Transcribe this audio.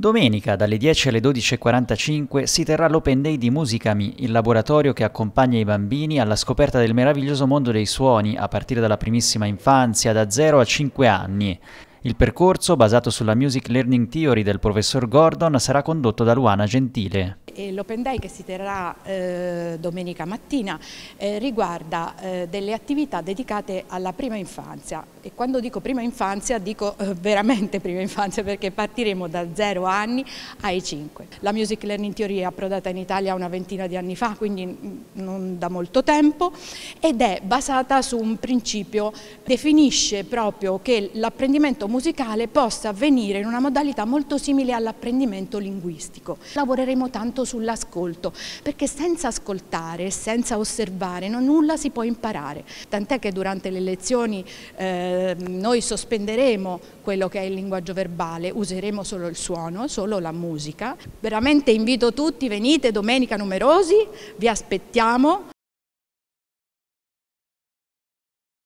Domenica dalle 10 alle 12.45 si terrà l'Open Day di Musicami, il laboratorio che accompagna i bambini alla scoperta del meraviglioso mondo dei suoni a partire dalla primissima infanzia, da 0 a 5 anni. Il percorso, basato sulla Music Learning Theory del professor Gordon, sarà condotto da Luana Gentile. L'Open Day che si terrà eh, domenica mattina eh, riguarda eh, delle attività dedicate alla prima infanzia e quando dico prima infanzia dico eh, veramente prima infanzia perché partiremo da 0 anni ai 5. La Music Learning Theory è approdata in Italia una ventina di anni fa, quindi mm, non da molto tempo ed è basata su un principio, definisce proprio che l'apprendimento musicale possa avvenire in una modalità molto simile all'apprendimento linguistico. Lavoreremo tanto sull'ascolto, perché senza ascoltare senza osservare non nulla si può imparare, tant'è che durante le lezioni eh, noi sospenderemo quello che è il linguaggio verbale, useremo solo il suono, solo la musica. Veramente invito tutti, venite domenica numerosi, vi aspettiamo.